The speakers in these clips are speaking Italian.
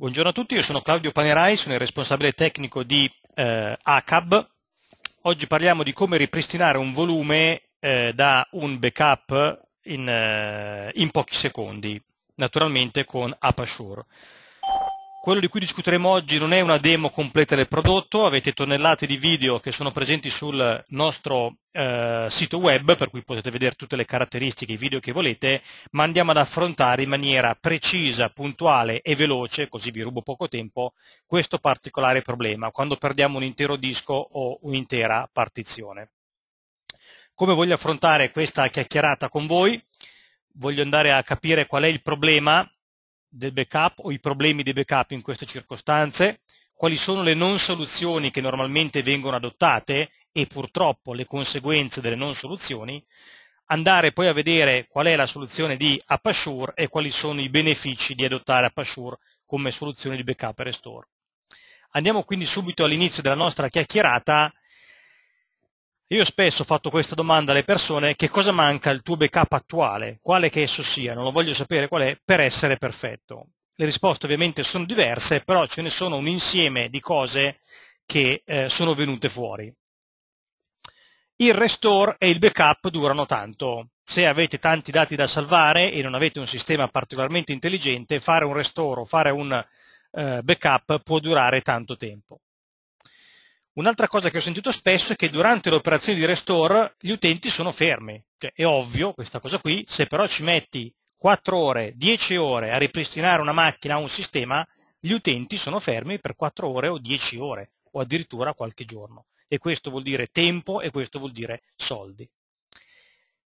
Buongiorno a tutti, io sono Claudio Panerai, sono il responsabile tecnico di eh, ACAB. Oggi parliamo di come ripristinare un volume eh, da un backup in, eh, in, pochi secondi, naturalmente con AppAssure. Quello di cui discuteremo oggi non è una demo completa del prodotto, avete tonnellate di video che sono presenti sul nostro eh, sito web, per cui potete vedere tutte le caratteristiche, i video che volete, ma andiamo ad affrontare in maniera precisa, puntuale e veloce, così vi rubo poco tempo, questo particolare problema, quando perdiamo un intero disco o un'intera partizione. Come voglio affrontare questa chiacchierata con voi? Voglio andare a capire qual è il problema del backup o i problemi di backup in queste circostanze, quali sono le non soluzioni che normalmente vengono adottate e purtroppo le conseguenze delle non soluzioni, andare poi a vedere qual è la soluzione di Apasure e quali sono i benefici di adottare Apasure come soluzione di backup e restore. Andiamo quindi subito all'inizio della nostra chiacchierata io spesso ho fatto questa domanda alle persone, che cosa manca al tuo backup attuale, quale che esso sia, non lo voglio sapere qual è, per essere perfetto. Le risposte ovviamente sono diverse, però ce ne sono un insieme di cose che eh, sono venute fuori. Il restore e il backup durano tanto. Se avete tanti dati da salvare e non avete un sistema particolarmente intelligente, fare un restore o fare un eh, backup può durare tanto tempo. Un'altra cosa che ho sentito spesso è che durante le operazioni di restore gli utenti sono fermi. Cioè, è ovvio questa cosa qui, se però ci metti 4 ore, 10 ore a ripristinare una macchina o un sistema, gli utenti sono fermi per 4 ore o 10 ore o addirittura qualche giorno. E questo vuol dire tempo e questo vuol dire soldi.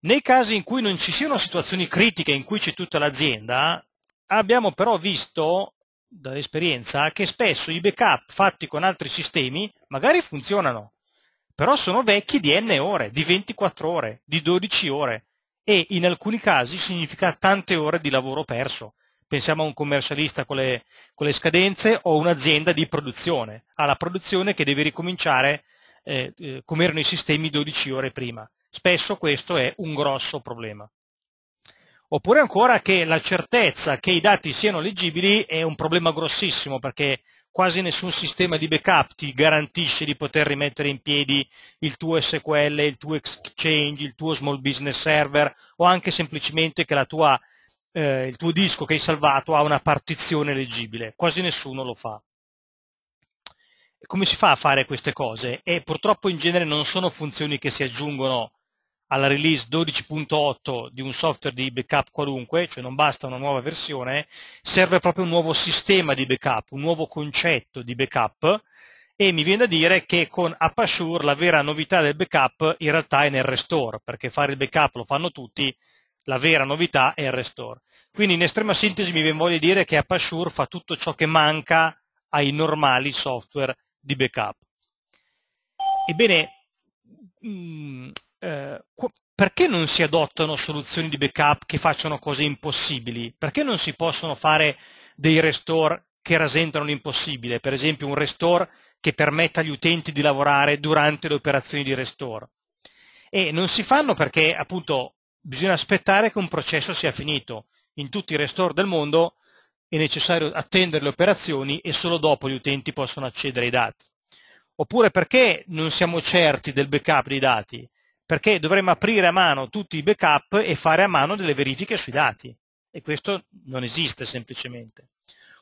Nei casi in cui non ci siano situazioni critiche in cui c'è tutta l'azienda, abbiamo però visto dall'esperienza che spesso i backup fatti con altri sistemi magari funzionano, però sono vecchi di n ore, di 24 ore, di 12 ore e in alcuni casi significa tante ore di lavoro perso. Pensiamo a un commercialista con le, con le scadenze o un'azienda di produzione, alla produzione che deve ricominciare eh, eh, come erano i sistemi 12 ore prima. Spesso questo è un grosso problema oppure ancora che la certezza che i dati siano leggibili è un problema grossissimo perché quasi nessun sistema di backup ti garantisce di poter rimettere in piedi il tuo SQL, il tuo Exchange, il tuo Small Business Server o anche semplicemente che tua, eh, il tuo disco che hai salvato ha una partizione leggibile. Quasi nessuno lo fa. Come si fa a fare queste cose? E purtroppo in genere non sono funzioni che si aggiungono alla release 12.8 di un software di backup qualunque, cioè non basta una nuova versione, serve proprio un nuovo sistema di backup, un nuovo concetto di backup e mi viene da dire che con Appasure la vera novità del backup in realtà è nel restore, perché fare il backup lo fanno tutti, la vera novità è il restore. Quindi in estrema sintesi mi viene voglia dire che Appasure fa tutto ciò che manca ai normali software di backup. Ebbene, mm, eh, perché non si adottano soluzioni di backup che facciano cose impossibili? Perché non si possono fare dei restore che rasentano l'impossibile? Per esempio un restore che permetta agli utenti di lavorare durante le operazioni di restore. E non si fanno perché appunto bisogna aspettare che un processo sia finito. In tutti i restore del mondo è necessario attendere le operazioni e solo dopo gli utenti possono accedere ai dati. Oppure perché non siamo certi del backup dei dati? perché dovremmo aprire a mano tutti i backup e fare a mano delle verifiche sui dati e questo non esiste semplicemente.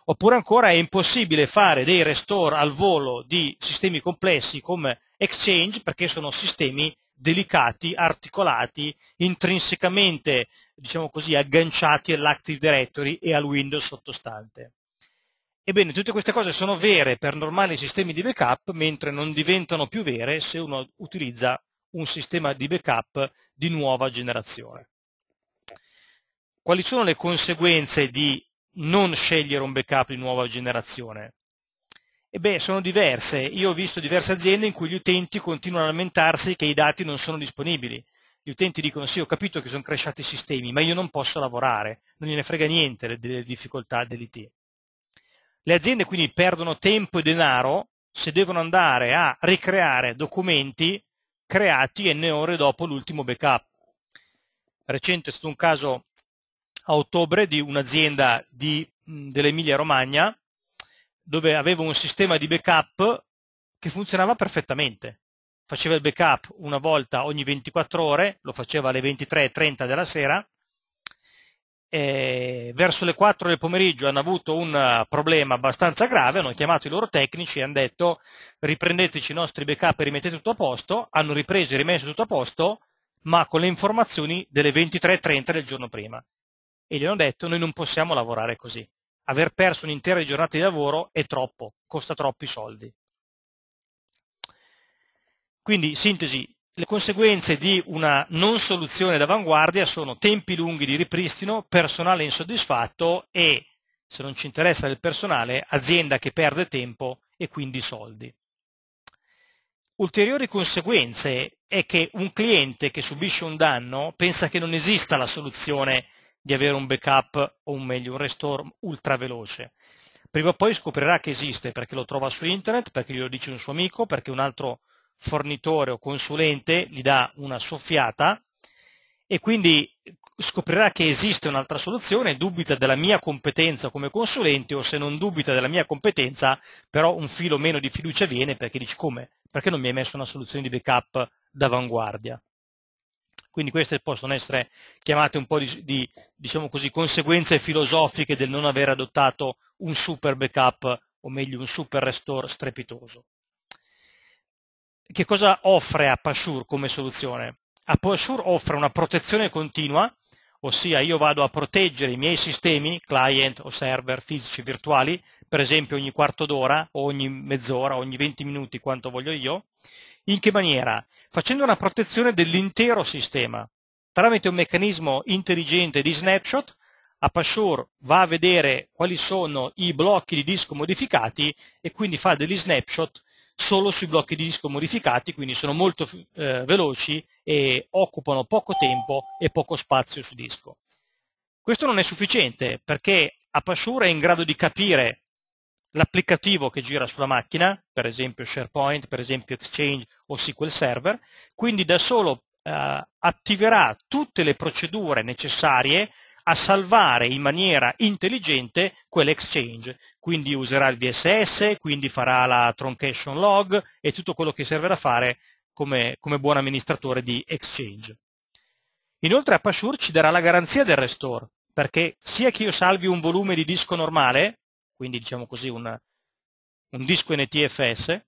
Oppure ancora è impossibile fare dei restore al volo di sistemi complessi come Exchange perché sono sistemi delicati, articolati, intrinsecamente diciamo così, agganciati all'Active Directory e al Windows sottostante. Ebbene, tutte queste cose sono vere per normali sistemi di backup, mentre non diventano più vere se uno utilizza un sistema di backup di nuova generazione. Quali sono le conseguenze di non scegliere un backup di nuova generazione? E beh, sono diverse. Io ho visto diverse aziende in cui gli utenti continuano a lamentarsi che i dati non sono disponibili. Gli utenti dicono sì, ho capito che sono cresciati i sistemi, ma io non posso lavorare, non gliene frega niente delle difficoltà dell'IT. Le aziende quindi perdono tempo e denaro se devono andare a ricreare documenti creati n ore dopo l'ultimo backup. Recente è stato un caso a ottobre di un'azienda dell'Emilia Romagna dove aveva un sistema di backup che funzionava perfettamente. Faceva il backup una volta ogni 24 ore, lo faceva alle 23.30 della sera eh, verso le 4 del pomeriggio hanno avuto un eh, problema abbastanza grave, hanno chiamato i loro tecnici e hanno detto riprendeteci i nostri backup e rimettete tutto a posto, hanno ripreso e rimesso tutto a posto, ma con le informazioni delle 23.30 del giorno prima. E gli hanno detto noi non possiamo lavorare così, aver perso un'intera giornata di lavoro è troppo, costa troppi soldi. Quindi, sintesi, le conseguenze di una non soluzione d'avanguardia sono tempi lunghi di ripristino, personale insoddisfatto e, se non ci interessa del personale, azienda che perde tempo e quindi soldi. Ulteriori conseguenze è che un cliente che subisce un danno pensa che non esista la soluzione di avere un backup o un meglio un restore ultra veloce. Prima o poi scoprirà che esiste perché lo trova su internet, perché glielo dice un suo amico, perché un altro fornitore o consulente gli dà una soffiata e quindi scoprirà che esiste un'altra soluzione, dubita della mia competenza come consulente o se non dubita della mia competenza, però un filo meno di fiducia viene perché dici come? Perché non mi hai messo una soluzione di backup d'avanguardia? Quindi queste possono essere chiamate un po' di, di diciamo così, conseguenze filosofiche del non aver adottato un super backup o meglio un super restore strepitoso che cosa offre a Pashur come soluzione? A Pashur offre una protezione continua, ossia io vado a proteggere i miei sistemi, client o server fisici virtuali, per esempio ogni quarto d'ora ogni mezz'ora, ogni 20 minuti, quanto voglio io, in che maniera? Facendo una protezione dell'intero sistema, tramite un meccanismo intelligente di snapshot, Apashur va a vedere quali sono i blocchi di disco modificati e quindi fa degli snapshot solo sui blocchi di disco modificati, quindi sono molto eh, veloci e occupano poco tempo e poco spazio su disco. Questo non è sufficiente perché Apache è in grado di capire l'applicativo che gira sulla macchina, per esempio SharePoint, per esempio Exchange o SQL Server, quindi da solo eh, attiverà tutte le procedure necessarie a salvare in maniera intelligente quell'exchange. Quindi userà il VSS, quindi farà la truncation log e tutto quello che serve da fare come, come buon amministratore di exchange. Inoltre Apasure ci darà la garanzia del restore, perché sia che io salvi un volume di disco normale, quindi diciamo così un, un disco NTFS,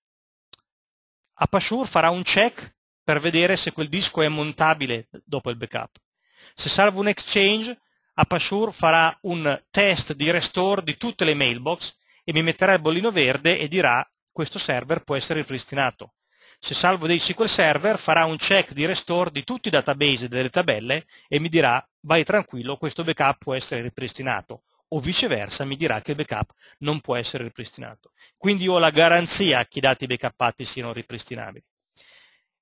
Apasure farà un check per vedere se quel disco è montabile dopo il backup. Se salvo un exchange, Apasure farà un test di restore di tutte le mailbox e mi metterà il bollino verde e dirà questo server può essere ripristinato. Se salvo dei SQL Server farà un check di restore di tutti i database delle tabelle e mi dirà vai tranquillo questo backup può essere ripristinato o viceversa mi dirà che il backup non può essere ripristinato. Quindi ho la garanzia che i dati backuppati siano ripristinabili.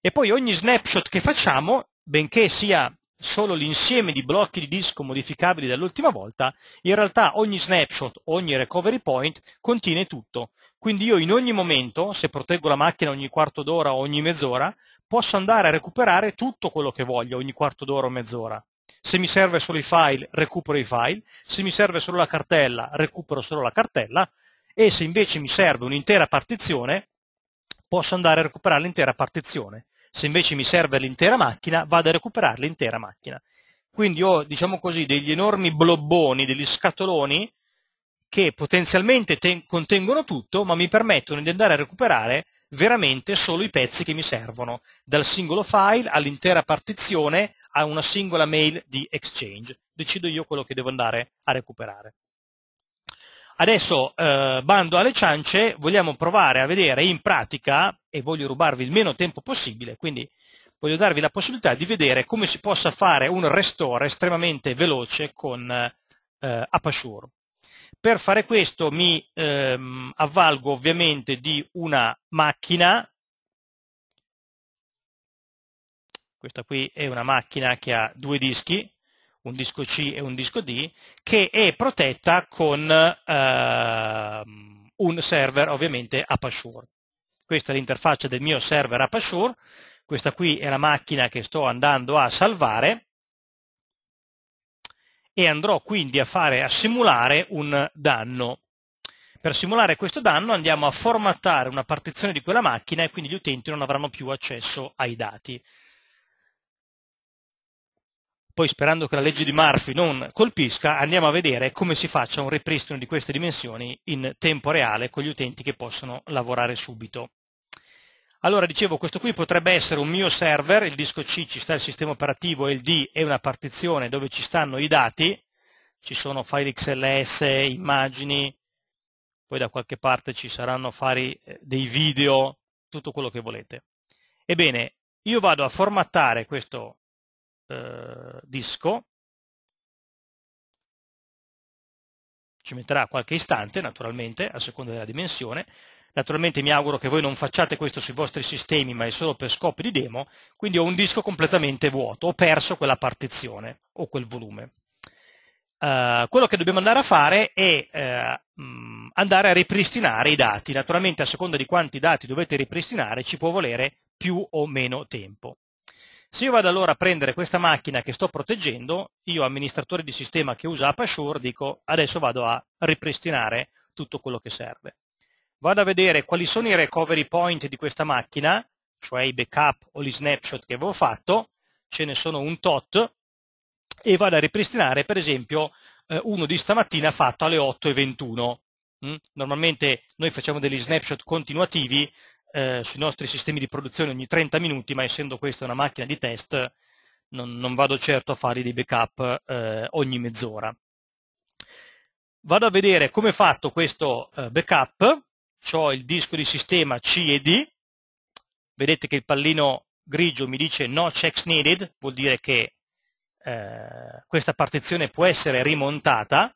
E poi ogni snapshot che facciamo, benché sia solo l'insieme di blocchi di disco modificabili dall'ultima volta, in realtà ogni snapshot, ogni recovery point contiene tutto. Quindi io in ogni momento, se proteggo la macchina ogni quarto d'ora o ogni mezz'ora, posso andare a recuperare tutto quello che voglio ogni quarto d'ora o mezz'ora. Se mi serve solo i file, recupero i file, se mi serve solo la cartella, recupero solo la cartella e se invece mi serve un'intera partizione, posso andare a recuperare l'intera partizione se invece mi serve l'intera macchina vado a recuperare l'intera macchina. Quindi ho, diciamo così, degli enormi blobboni, degli scatoloni che potenzialmente contengono tutto, ma mi permettono di andare a recuperare veramente solo i pezzi che mi servono, dal singolo file all'intera partizione a una singola mail di Exchange. Decido io quello che devo andare a recuperare. Adesso eh, bando alle ciance, vogliamo provare a vedere in pratica, e voglio rubarvi il meno tempo possibile, quindi voglio darvi la possibilità di vedere come si possa fare un restore estremamente veloce con eh, Apasure. Per fare questo mi ehm, avvalgo ovviamente di una macchina, questa qui è una macchina che ha due dischi, un disco C e un disco D, che è protetta con eh, un server ovviamente Apache. Questa è l'interfaccia del mio server Apache, questa qui è la macchina che sto andando a salvare e andrò quindi a, fare, a simulare un danno. Per simulare questo danno andiamo a formattare una partizione di quella macchina e quindi gli utenti non avranno più accesso ai dati poi sperando che la legge di Murphy non colpisca, andiamo a vedere come si faccia un ripristino di queste dimensioni in tempo reale con gli utenti che possono lavorare subito. Allora, dicevo, questo qui potrebbe essere un mio server, il disco C ci sta il sistema operativo e il D è una partizione dove ci stanno i dati, ci sono file XLS, immagini, poi da qualche parte ci saranno fare eh, dei video, tutto quello che volete. Ebbene, io vado a formattare questo eh, disco, ci metterà qualche istante naturalmente a seconda della dimensione, naturalmente mi auguro che voi non facciate questo sui vostri sistemi ma è solo per scopi di demo, quindi ho un disco completamente vuoto, ho perso quella partizione o quel volume. Uh, quello che dobbiamo andare a fare è uh, andare a ripristinare i dati, naturalmente a seconda di quanti dati dovete ripristinare ci può volere più o meno tempo. Se io vado allora a prendere questa macchina che sto proteggendo, io amministratore di sistema che usa Apashore dico adesso vado a ripristinare tutto quello che serve. Vado a vedere quali sono i recovery point di questa macchina, cioè i backup o gli snapshot che avevo fatto, ce ne sono un tot, e vado a ripristinare per esempio eh, uno di stamattina fatto alle 8.21. Mm? Normalmente noi facciamo degli snapshot continuativi, eh, sui nostri sistemi di produzione ogni 30 minuti, ma essendo questa una macchina di test non, non vado certo a fare dei backup eh, ogni mezz'ora. Vado a vedere come è fatto questo eh, backup, ho il disco di sistema C e D, vedete che il pallino grigio mi dice no checks needed, vuol dire che eh, questa partizione può essere rimontata,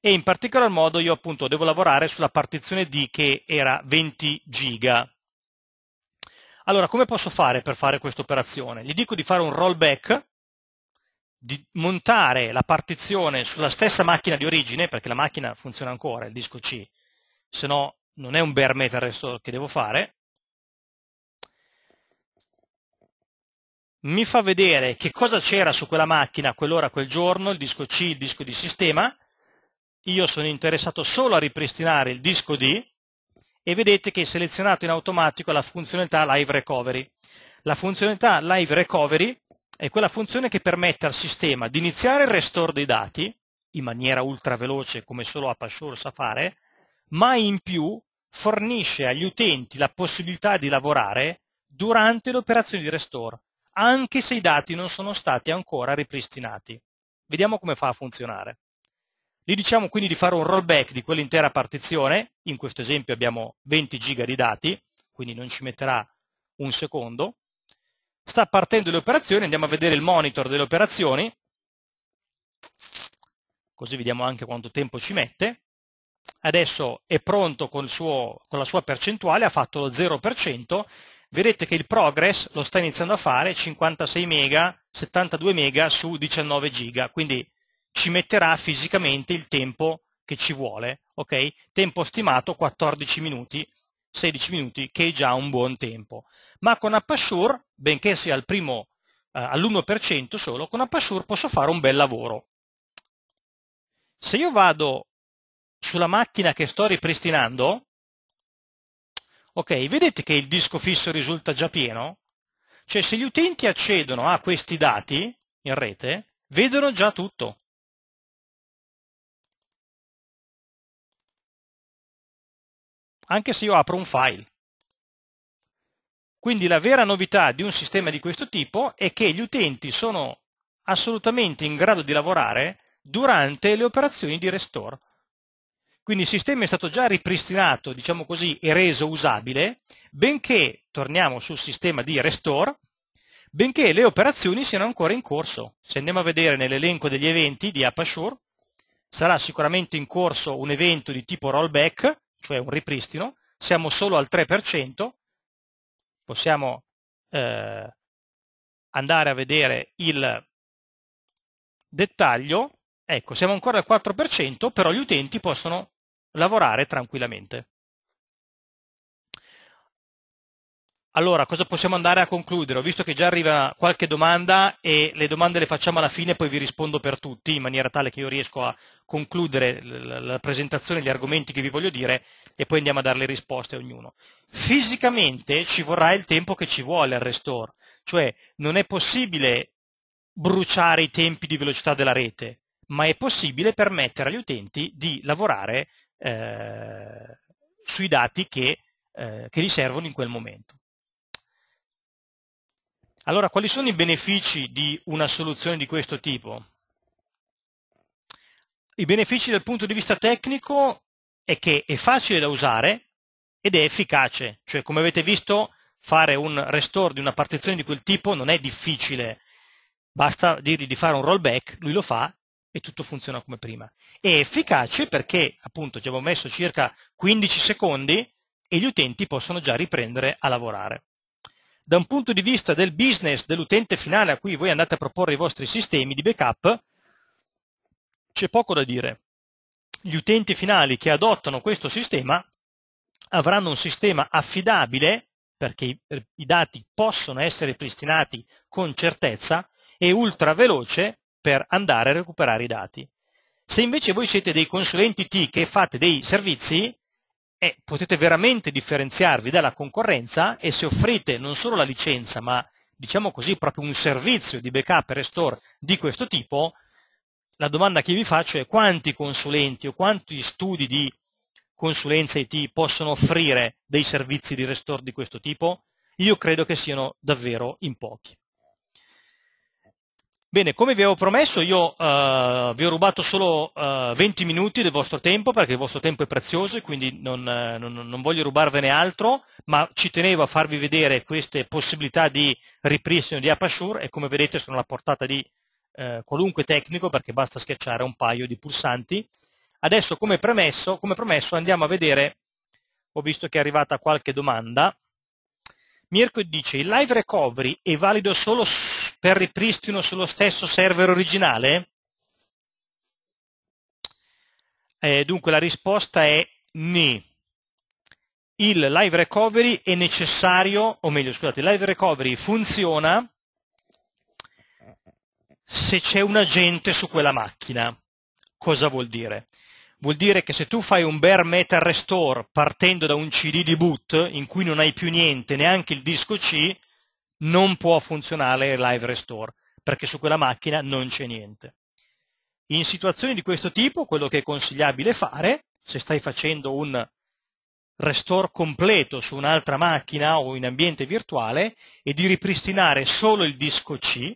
e in particolar modo io appunto devo lavorare sulla partizione D che era 20 giga. Allora, come posso fare per fare questa operazione? Gli dico di fare un rollback, di montare la partizione sulla stessa macchina di origine, perché la macchina funziona ancora, il disco C, se no non è un bare metal il resto che devo fare, mi fa vedere che cosa c'era su quella macchina a quell'ora, quel giorno, il disco C, il disco di sistema, io sono interessato solo a ripristinare il disco D e vedete che è selezionato in automatico la funzionalità Live Recovery. La funzionalità Live Recovery è quella funzione che permette al sistema di iniziare il restore dei dati in maniera ultra veloce come solo Apache sa fare, ma in più fornisce agli utenti la possibilità di lavorare durante le operazioni di restore, anche se i dati non sono stati ancora ripristinati. Vediamo come fa a funzionare. Gli diciamo quindi di fare un rollback di quell'intera partizione, in questo esempio abbiamo 20 giga di dati, quindi non ci metterà un secondo. Sta partendo le operazioni, andiamo a vedere il monitor delle operazioni, così vediamo anche quanto tempo ci mette. Adesso è pronto con, suo, con la sua percentuale, ha fatto lo 0%, vedete che il progress lo sta iniziando a fare 56 mega, 72 mega su 19 giga, quindi ci metterà fisicamente il tempo che ci vuole, ok? Tempo stimato 14 minuti, 16 minuti, che è già un buon tempo. Ma con Appasure, benché sia al primo eh, all'1% solo, con Appasure posso fare un bel lavoro. Se io vado sulla macchina che sto ripristinando, ok, vedete che il disco fisso risulta già pieno? Cioè se gli utenti accedono a questi dati in rete, vedono già tutto. anche se io apro un file. Quindi la vera novità di un sistema di questo tipo è che gli utenti sono assolutamente in grado di lavorare durante le operazioni di restore. Quindi il sistema è stato già ripristinato, diciamo così, e reso usabile, benché, torniamo sul sistema di restore, benché le operazioni siano ancora in corso. Se andiamo a vedere nell'elenco degli eventi di Apasure, sarà sicuramente in corso un evento di tipo rollback cioè un ripristino, siamo solo al 3%, possiamo eh, andare a vedere il dettaglio, ecco, siamo ancora al 4%, però gli utenti possono lavorare tranquillamente. Allora, cosa possiamo andare a concludere? Ho visto che già arriva qualche domanda e le domande le facciamo alla fine, poi vi rispondo per tutti, in maniera tale che io riesco a concludere la presentazione, gli argomenti che vi voglio dire e poi andiamo a dare le risposte a ognuno. Fisicamente ci vorrà il tempo che ci vuole al restore, cioè non è possibile bruciare i tempi di velocità della rete, ma è possibile permettere agli utenti di lavorare eh, sui dati che, eh, che gli servono in quel momento. Allora, quali sono i benefici di una soluzione di questo tipo? I benefici dal punto di vista tecnico è che è facile da usare ed è efficace, cioè come avete visto fare un restore di una partizione di quel tipo non è difficile, basta dirgli di fare un rollback, lui lo fa e tutto funziona come prima. È efficace perché appunto ci abbiamo messo circa 15 secondi e gli utenti possono già riprendere a lavorare da un punto di vista del business, dell'utente finale a cui voi andate a proporre i vostri sistemi di backup, c'è poco da dire. Gli utenti finali che adottano questo sistema avranno un sistema affidabile, perché i dati possono essere pristinati con certezza, e ultra veloce per andare a recuperare i dati. Se invece voi siete dei consulenti T che fate dei servizi, eh, potete veramente differenziarvi dalla concorrenza e se offrite non solo la licenza, ma diciamo così proprio un servizio di backup e restore di questo tipo, la domanda che vi faccio è quanti consulenti o quanti studi di consulenza IT possono offrire dei servizi di restore di questo tipo? Io credo che siano davvero in pochi. Bene, come vi avevo promesso, io uh, vi ho rubato solo uh, eh, 20 minuti del vostro tempo, perché il vostro tempo è prezioso e quindi non, uh, non, non, voglio rubarvene altro, ma ci tenevo a farvi vedere queste possibilità di ripristino di Apasure e come vedete sono alla portata di qualunque tecnico, perché basta schiacciare un paio di pulsanti. Adesso, come, premesso, come promesso, andiamo a vedere, ho visto che è arrivata qualche domanda, Mirko dice, il live recovery è valido solo per ripristino sullo stesso server originale? Eh, dunque la risposta è ne. Il live recovery è necessario, o meglio scusate, il live recovery funziona se c'è un agente su quella macchina. Cosa vuol dire? Vuol dire che se tu fai un bare metal restore partendo da un CD di boot in cui non hai più niente, neanche il disco C, non può funzionare live restore, perché su quella macchina non c'è niente. In situazioni di questo tipo, quello che è consigliabile fare, se stai facendo un restore completo su un'altra macchina o in ambiente virtuale, è di ripristinare solo il disco C,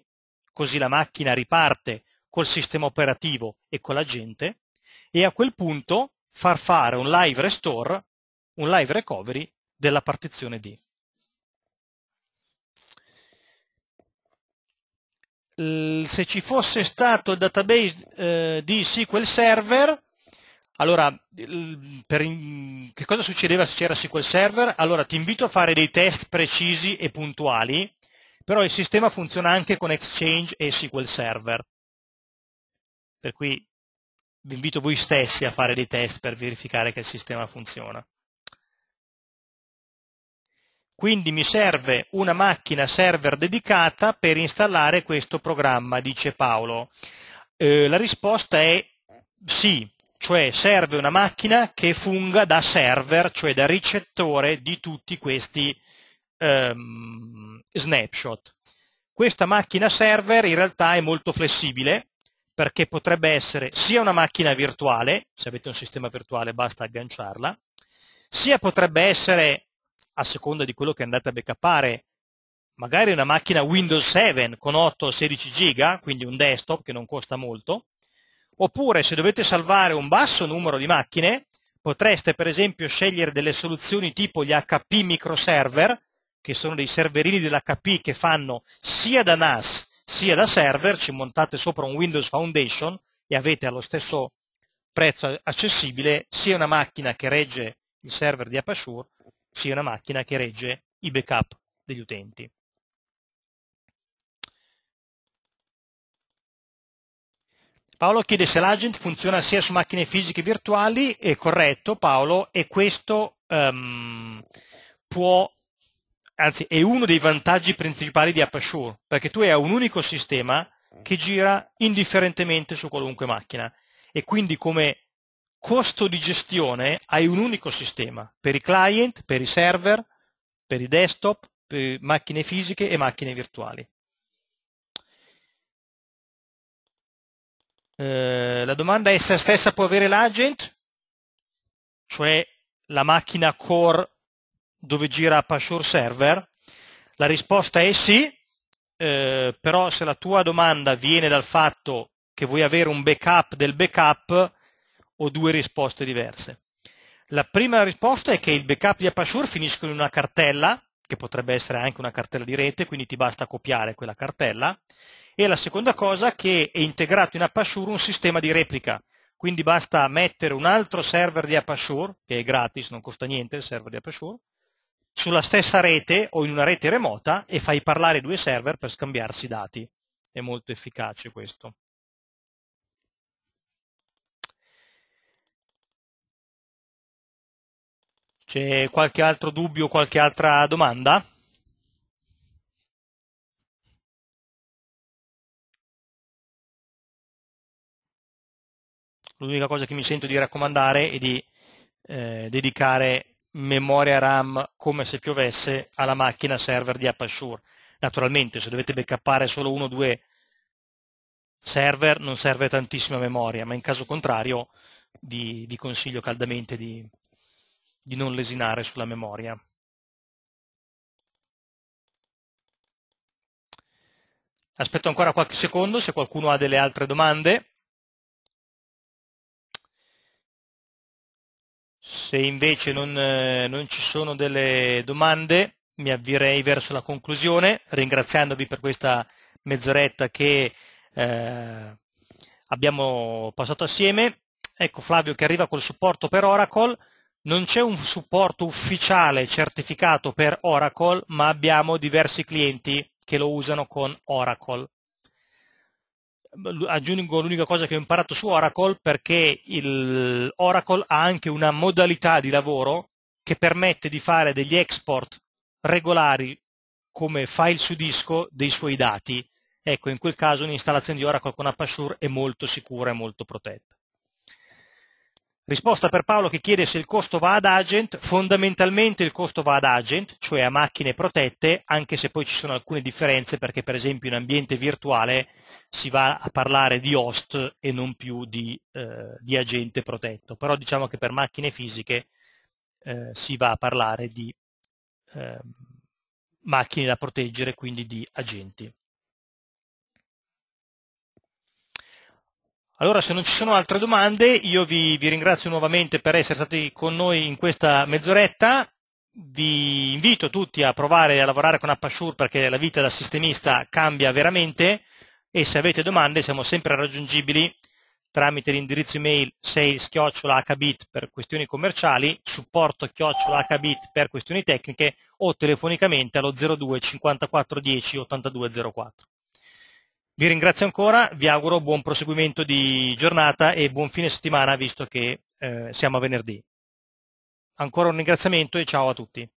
così la macchina riparte col sistema operativo e con la gente, e a quel punto far fare un live restore, un live recovery della partizione D. Se ci fosse stato il database eh, di SQL Server, allora, in, che cosa succedeva se c'era SQL Server? Allora, ti invito a fare dei test precisi e puntuali, però il sistema funziona anche con Exchange e SQL Server. Per cui vi invito voi stessi a fare dei test per verificare che il sistema funziona. Quindi mi serve una macchina server dedicata per installare questo programma, dice Paolo. Eh, la risposta è sì, cioè serve una macchina che funga da server, cioè da ricettore di tutti questi ehm, snapshot. Questa macchina server in realtà è molto flessibile, perché potrebbe essere sia una macchina virtuale, se avete un sistema virtuale basta agganciarla, sia potrebbe essere, a seconda di quello che andate a backuppare, magari una macchina Windows 7 con 8 o 16 giga, quindi un desktop che non costa molto, oppure se dovete salvare un basso numero di macchine, potreste per esempio scegliere delle soluzioni tipo gli HP microserver, che sono dei serverini dell'HP che fanno sia da NAS sia da server, ci montate sopra un Windows Foundation e avete allo stesso prezzo accessibile sia una macchina che regge il server di Apache sia una macchina che regge i backup degli utenti. Paolo chiede se l'agent funziona sia su macchine fisiche virtuali, è corretto Paolo, e questo um, può anzi è uno dei vantaggi principali di AppSure, perché tu hai un unico sistema che gira indifferentemente su qualunque macchina e quindi come costo di gestione hai un unico sistema per i client, per i server, per i desktop, per macchine fisiche e macchine virtuali. Eh, la domanda è se stessa può avere l'agent, cioè la macchina core dove gira Pashur Server? La risposta è sì, eh, però se la tua domanda viene dal fatto che vuoi avere un backup del backup, ho due risposte diverse. La prima risposta è che il backup di Apashur finiscono in una cartella, che potrebbe essere anche una cartella di rete, quindi ti basta copiare quella cartella. E la seconda cosa è che è integrato in Apashur un sistema di replica, quindi basta mettere un altro server di Apashur, che è gratis, non costa niente il server di Apashur, sulla stessa rete o in una rete remota e fai parlare due server per scambiarsi dati. È molto efficace questo. C'è qualche altro dubbio, qualche altra domanda? L'unica cosa che mi sento di raccomandare è di eh, dedicare memoria RAM come se piovesse alla macchina server di AppleSure. Naturalmente se dovete backupare solo uno o due server non serve tantissima memoria, ma in caso contrario vi, vi consiglio caldamente di, di non lesinare sulla memoria. Aspetto ancora qualche secondo se qualcuno ha delle altre domande. Se invece non, eh, non ci sono delle domande, mi avvierei verso la conclusione, ringraziandovi per questa mezz'oretta che eh, abbiamo passato assieme. Ecco Flavio che arriva col supporto per Oracle, non c'è un supporto ufficiale certificato per Oracle, ma abbiamo diversi clienti che lo usano con Oracle aggiungo l'unica cosa che ho imparato su Oracle perché il Oracle ha anche una modalità di lavoro che permette di fare degli export regolari come file su disco dei suoi dati. Ecco, in quel caso un'installazione di Oracle con Apache è molto sicura e molto protetta. Risposta per Paolo che chiede se il costo va ad agent, fondamentalmente il costo va ad agent, cioè a macchine protette, anche se poi ci sono alcune differenze perché per esempio in ambiente virtuale si va a parlare di host e non più di, eh, di agente protetto, però diciamo che per macchine fisiche eh, si va a parlare di eh, macchine da proteggere, quindi di agenti. Allora se non ci sono altre domande io vi, vi ringrazio nuovamente per essere stati con noi in questa mezz'oretta, vi invito tutti a provare a lavorare con AppAssure perché la vita da sistemista cambia veramente e se avete domande siamo sempre raggiungibili tramite l'indirizzo email sales-hbit per questioni commerciali, supporto-hbit per questioni tecniche o telefonicamente allo 02 54 10 82 04. Vi ringrazio ancora, vi auguro buon proseguimento di giornata e buon fine settimana visto che eh, siamo a venerdì. Ancora un ringraziamento e ciao a tutti.